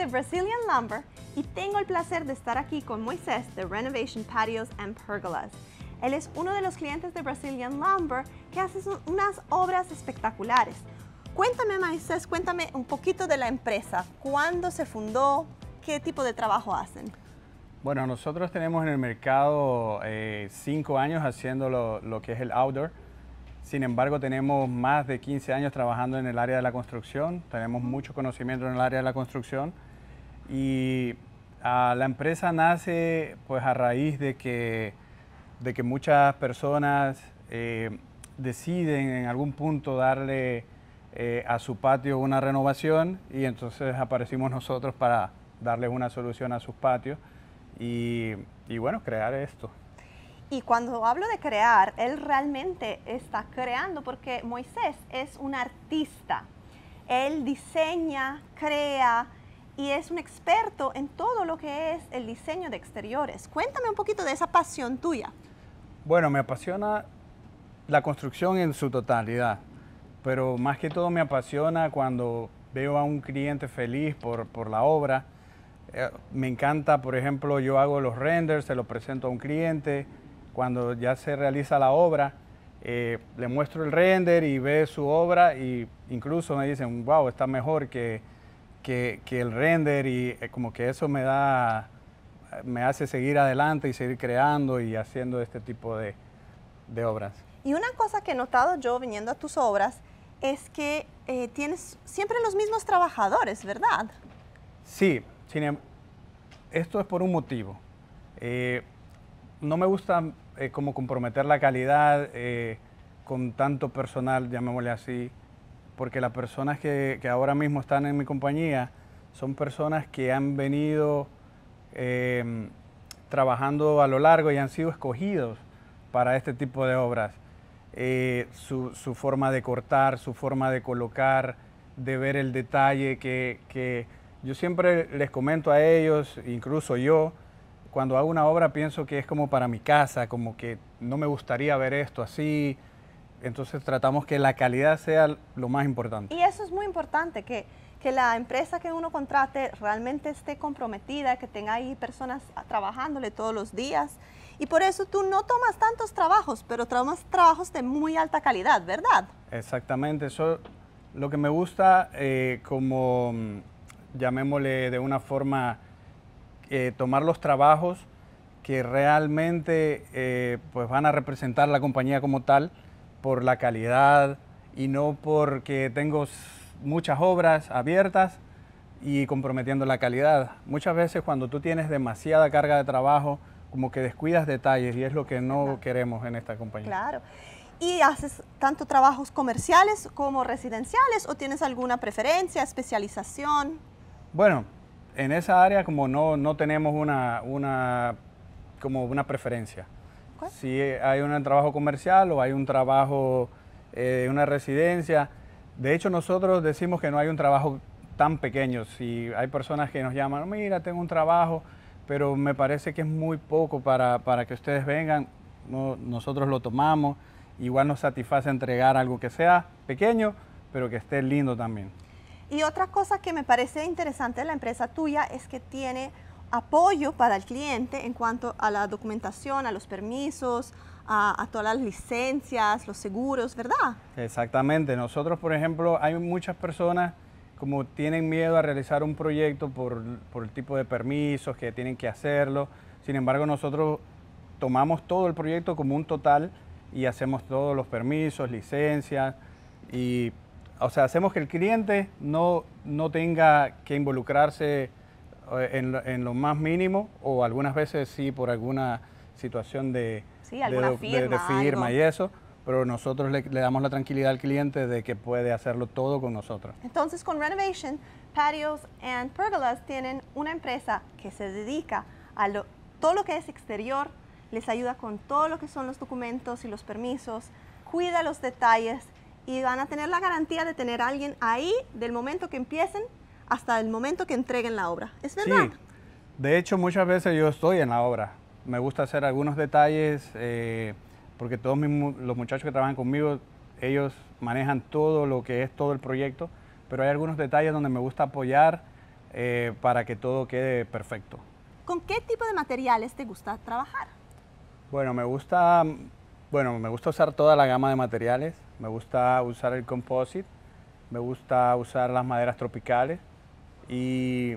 de Brazilian Lumber y tengo el placer de estar aquí con Moisés de Renovation Patios and Pergolas. Él es uno de los clientes de Brazilian Lumber que hace unas obras espectaculares. Cuéntame, Moisés, cuéntame un poquito de la empresa. ¿Cuándo se fundó? ¿Qué tipo de trabajo hacen? Bueno, nosotros tenemos en el mercado eh, cinco años haciendo lo, lo, que es el outdoor. Sin embargo, tenemos más de 15 años trabajando en el área de la construcción. Tenemos mucho conocimiento en el área de la construcción. Y la empresa nace pues a raíz de que, de que muchas personas eh, deciden en algún punto darle eh, a su patio una renovación y entonces aparecimos nosotros para darles una solución a sus patios y, y bueno, crear esto. Y cuando hablo de crear, él realmente está creando porque Moisés es un artista. Él diseña, crea, y es un experto en todo lo que es el diseño de exteriores. Cuéntame un poquito de esa pasión tuya. Bueno, me apasiona la construcción en su totalidad, pero más que todo me apasiona cuando veo a un cliente feliz por, la obra. Eh, me encanta, por ejemplo, yo hago los renders, se los presento a un cliente, cuando ya se realiza la obra, eh, le muestro el render y ve su obra y incluso me dicen, wow, está mejor que que, el render y eh, como que eso me da, me hace seguir adelante y seguir creando y haciendo este tipo de, obras. Y una cosa que he notado yo viniendo a tus obras es que eh, tienes siempre los mismos trabajadores, ¿verdad? Sí, em, esto es por un motivo. Eh, no me gusta como comprometer la calidad con tanto personal, llamémosle así, porque las personas que, ahora mismo están en mi compañía son personas que han venido em, trabajando a lo largo y han sido escogidos para este tipo de obras. Eh, su, forma de cortar, su forma de colocar, de ver el detalle, que, que yo siempre les comento a ellos, incluso yo, cuando hago una obra pienso que es como para mi casa, como que no me gustaría ver esto así, entonces tratamos que la calidad sea lo más importante. Y eso es muy importante, que, que la empresa que uno contrate realmente esté comprometida, que tenga ahí personas trabajándole todos los días. Y por eso tú no tomas tantos trabajos, pero tomas trabajos de muy alta calidad, ¿verdad? Exactamente, eso lo que me gusta eh, como, mm, llamémosle de una forma, eh, tomar los trabajos que realmente eh, pues van a representar la compañía como tal por la calidad y no porque tengo muchas obras abiertas y comprometiendo la calidad. Muchas veces cuando tú tienes demasiada carga de trabajo, como que descuidas detalles y es lo que no queremos en esta compañía. Claro. ¿Y haces tanto trabajos comerciales como residenciales o tienes alguna preferencia, especialización? Bueno, en esa área como no, no tenemos una, una, como una preferencia. Si hay un trabajo comercial o hay un trabajo, eh, una residencia. De hecho, nosotros decimos que no hay un trabajo tan pequeño. Si hay personas que nos llaman, mira, tengo un trabajo, pero me parece que es muy poco para, que ustedes vengan, no, nosotros lo tomamos. Igual nos satisface entregar algo que sea pequeño, pero que esté lindo también. Y otra cosa que me parece interesante de la empresa tuya es que tiene apoyo para el cliente en cuanto a la documentación, a los permisos, a, todas las licencias, los seguros, ¿verdad? Exactamente. Nosotros, por ejemplo, hay muchas personas como tienen miedo a realizar un proyecto por, el tipo de permisos que tienen que hacerlo. Sin embargo, nosotros tomamos todo el proyecto como un total y hacemos todos los permisos, licencias y, o sea, hacemos que el cliente no, no tenga que involucrarse eh, en lo, más mínimo o algunas veces sí por alguna situación de, firma, y eso, pero nosotros le, damos la tranquilidad al cliente de que puede hacerlo todo con nosotros. Entonces, con Renovation, Patios and Pergolas tienen una empresa que se dedica a lo, todo lo que es exterior, les ayuda con todo lo que son los documentos y los permisos, cuida los detalles y van a tener la garantía de tener a alguien ahí del momento que empiecen hasta el momento que entreguen la obra. ¿Es verdad? De hecho, muchas veces yo estoy en la obra. Me gusta hacer algunos detalles eh, porque todos los muchachos que trabajan conmigo, ellos manejan todo lo que es todo el proyecto, pero hay algunos detalles donde me gusta apoyar eh, para que todo quede perfecto. ¿Con qué tipo de materiales te gusta trabajar? Bueno, me gusta, bueno, me gusta usar toda la gama de materiales. Me gusta usar el composite, me gusta usar las maderas tropicales, y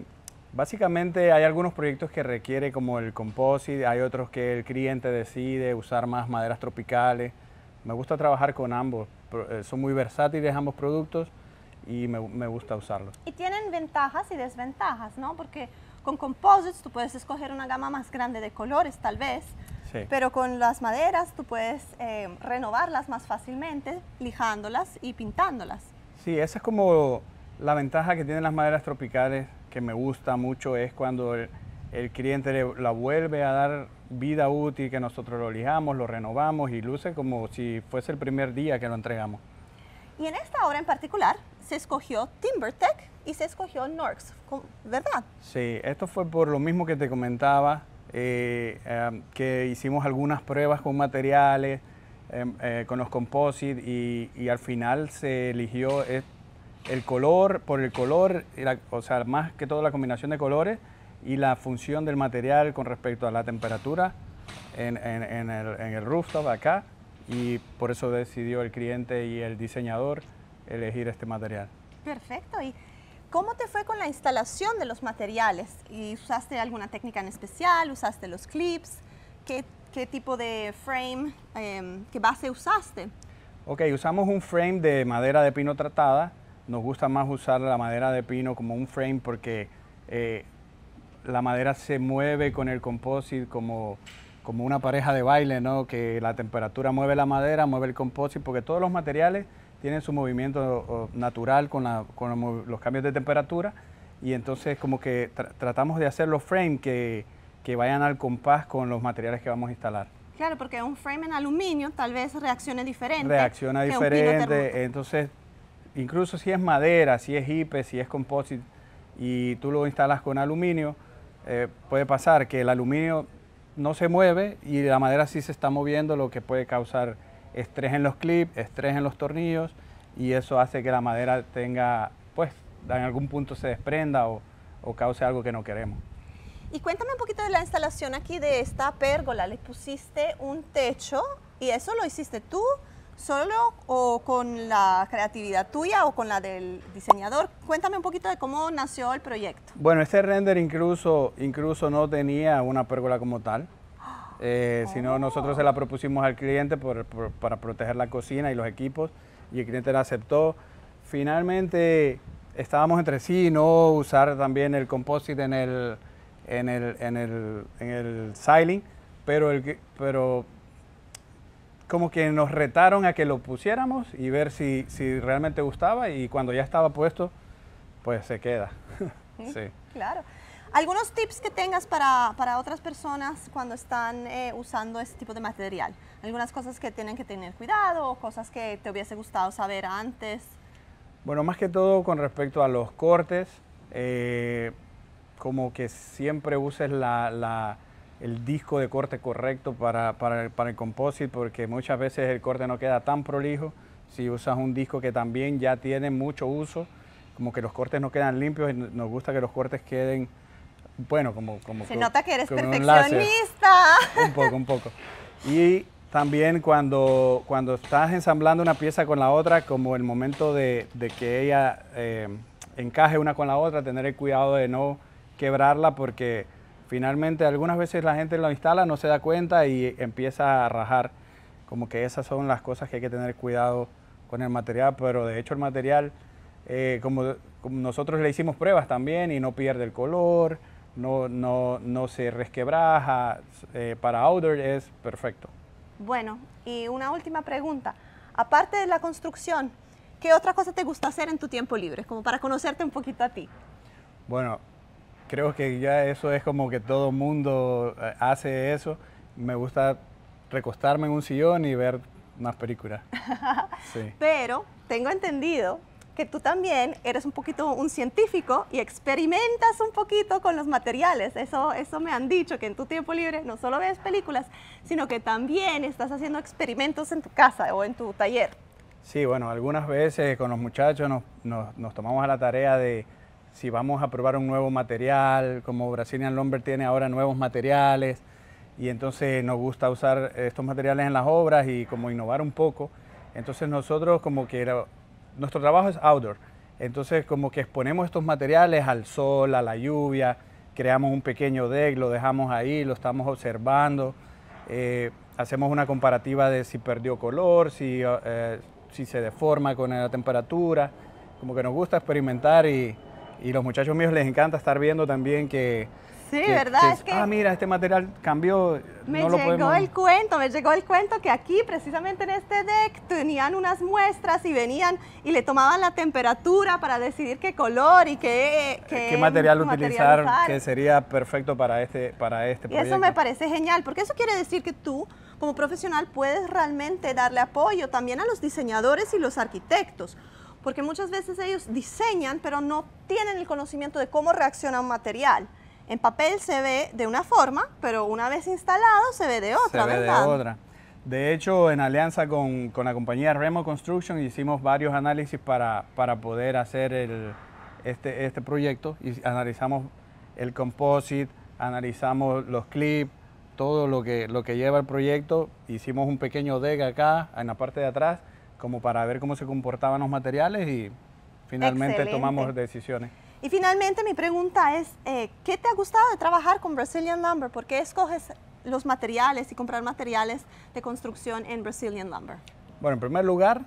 básicamente hay algunos proyectos que requiere como el composite, hay otros que el cliente decide usar más maderas tropicales. Me gusta trabajar con ambos, eh, son muy versátiles ambos productos y me, gusta usarlos. Y tienen ventajas y desventajas, ¿no? Porque con composites tú puedes escoger una gama más grande de colores tal vez, Pero con las maderas tú puedes eh, renovarlas más fácilmente, lijándolas y pintándolas. Sí, esa es como la ventaja que tienen las maderas tropicales, que me gusta mucho, es cuando el, cliente la vuelve a dar vida útil, que nosotros lo lijamos, lo renovamos y luce como si fuese el primer día que lo entregamos. Y en esta obra en particular se escogió TimberTech y se escogió Norx, ¿verdad? Sí, esto fue por lo mismo que te comentaba, eh, em, que hicimos algunas pruebas con materiales, em, eh, con los composites y, y, al final se eligió el color, por el color, o sea, más que todo la combinación de colores y la función del material con respecto a la temperatura en, en, el, en el rooftop acá y por eso decidió el cliente y el diseñador elegir este material. Perfecto. ¿Y cómo te fue con la instalación de los materiales? ¿Y ¿Usaste alguna técnica en especial? ¿Usaste los clips? ¿Qué, tipo de frame, em, qué base usaste? Ok, usamos un frame de madera de pino tratada nos gusta más usar la madera de pino como un frame porque eh, la madera se mueve con el composite como, como una pareja de baile, ¿no? que la temperatura mueve la madera, mueve el composite, porque todos los materiales tienen su movimiento natural con, los cambios de temperatura y entonces como que tratamos de hacer los frames que, que vayan al compás con los materiales que vamos a instalar. Claro, porque un frame en aluminio tal vez reaccione diferente. Reacciona diferente, entonces incluso si es madera, si es hipe, si es composite y tú lo instalas con aluminio, eh, puede pasar que el aluminio no se mueve y la madera sí se está moviendo, lo que puede causar estrés en los clips, estrés en los tornillos y eso hace que la madera tenga, pues, en algún punto se desprenda o, o cause algo que no queremos. Y cuéntame un poquito de la instalación aquí de esta pérgola. Le pusiste un techo y eso lo hiciste tú solo o con la creatividad tuya o con la del diseñador. Cuéntame un poquito de cómo nació el proyecto. Bueno, este render incluso, incluso no tenía una pérgola como tal, eh, sino nosotros se la oh. propusimos al cliente para proteger la cocina y los equipos y el cliente la aceptó. Finalmente estábamos entre sí, no usar también el composite en el, en el, el, el, pero, el, pero como que nos retaron a que lo pusiéramos y ver si, si realmente gustaba y cuando ya estaba puesto, pues se queda. sí. Claro. ¿Algunos tips que tengas para, para otras personas cuando están eh, usando este tipo de material? ¿Algunas cosas que tienen que tener cuidado o cosas que te hubiese gustado saber antes? Bueno, más que todo con respecto a los cortes, eh, como que siempre uses la el disco de corte correcto para, para, para, el composite, porque muchas veces el corte no queda tan prolijo. Si usas un disco que también ya tiene mucho uso, como que los cortes no quedan limpios, y nos gusta que los cortes queden, bueno, como... como Se nota que eres perfeccionista. Un, poco, un poco. Y también cuando, cuando estás ensamblando una pieza con la otra, como el momento de, que ella eh, encaje una con la otra, tener el cuidado de no quebrarla porque Finalmente, algunas veces la gente lo instala, no se da cuenta y empieza a rajar. Como que esas son las cosas que hay que tener cuidado con el material, pero de hecho el material, eh, como, nosotros le hicimos pruebas también y no pierde el color, no, no, se resquebraja, eh, para outdoor es perfecto. Bueno, y una última pregunta. Aparte de la construcción, ¿qué otra cosa te gusta hacer en tu tiempo libre? Como para conocerte un poquito a ti. Bueno, creo que ya eso es como que todo mundo eh, hace eso. Me gusta recostarme en un sillón y ver más películas. Pero tengo entendido que tú también eres un poquito un científico y experimentas un poquito con los materiales. Eso, eso me han dicho, que en tu tiempo libre no solo ves películas, sino que también estás haciendo experimentos en tu casa o en tu taller. Sí, bueno, algunas veces con los muchachos nos, nos, nos tomamos a la tarea de, si vamos a probar un nuevo material, como Brazilian Lumber tiene ahora nuevos materiales, y entonces nos gusta usar estos materiales en las obras y como innovar un poco. Entonces nosotros como que nuestro trabajo es outdoor, entonces como que exponemos estos materiales al sol, a la lluvia, creamos un pequeño deck, lo dejamos ahí, lo estamos observando, eh, hacemos una comparativa de si perdió color, si, eh, si se deforma con la temperatura, como que nos gusta experimentar y, y los muchachos míos les encanta estar viendo también que... Sí, ¿verdad? es que ah, mira, este material cambió. Me llegó el cuento, me llegó el cuento que aquí, precisamente en este deck, tenían unas muestras y venían y le tomaban la temperatura para decidir qué color y qué, qué, material utilizar, que sería perfecto para este, para este proyecto. eso me parece genial, porque eso quiere decir que tú como profesional puedes realmente darle apoyo también a los diseñadores y los arquitectos porque muchas veces ellos diseñan, pero no tienen el conocimiento de cómo reacciona un material. En papel se ve de una forma, pero una vez instalado se ve de otra, se ¿verdad? De otra. De hecho, en alianza con, la compañía Remo Construction hicimos varios análisis para, poder hacer este, este proyecto y analizamos el composite, analizamos los clips, todo lo que, lo que lleva el proyecto. Hicimos un pequeño deck acá, en la parte de atrás, como para ver cómo se comportaban los materiales y finalmente tomamos decisiones. Y finalmente mi pregunta es, eh, ¿qué te ha gustado de trabajar con Brazilian Lumber? ¿Por qué escoges los materiales y comprar materiales de construcción en Brazilian Lumber? Bueno, en primer lugar,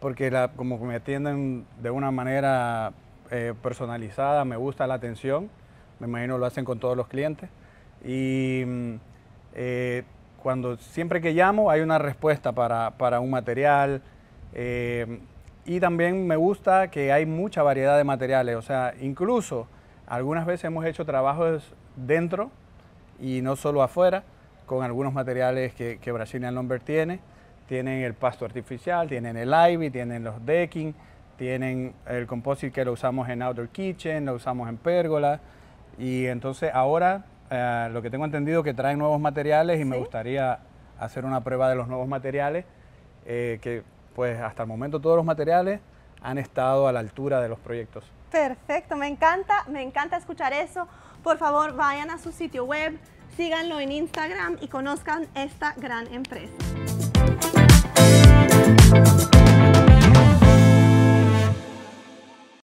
porque la, como me atienden de una manera eh, personalizada, me gusta la atención, me imagino lo hacen con todos los clientes. Y mm, eh, cuando siempre que llamo hay una respuesta para, para un material, eh, y también me gusta que hay mucha variedad de materiales, o sea, incluso algunas veces hemos hecho trabajos dentro y no solo afuera, con algunos materiales que, que Brazilian Lumber tiene. Tienen el pasto artificial, tienen el ivy, tienen los decking, tienen el composite que lo usamos en Outdoor Kitchen, lo usamos en pérgola. Y entonces ahora eh, lo que tengo entendido que traen nuevos materiales y me gustaría hacer una prueba de los nuevos materiales eh, que pues hasta el momento todos los materiales han estado a la altura de los proyectos. Perfecto, me encanta, me encanta escuchar eso. Por favor, vayan a su sitio web, síganlo en Instagram y conozcan esta gran empresa.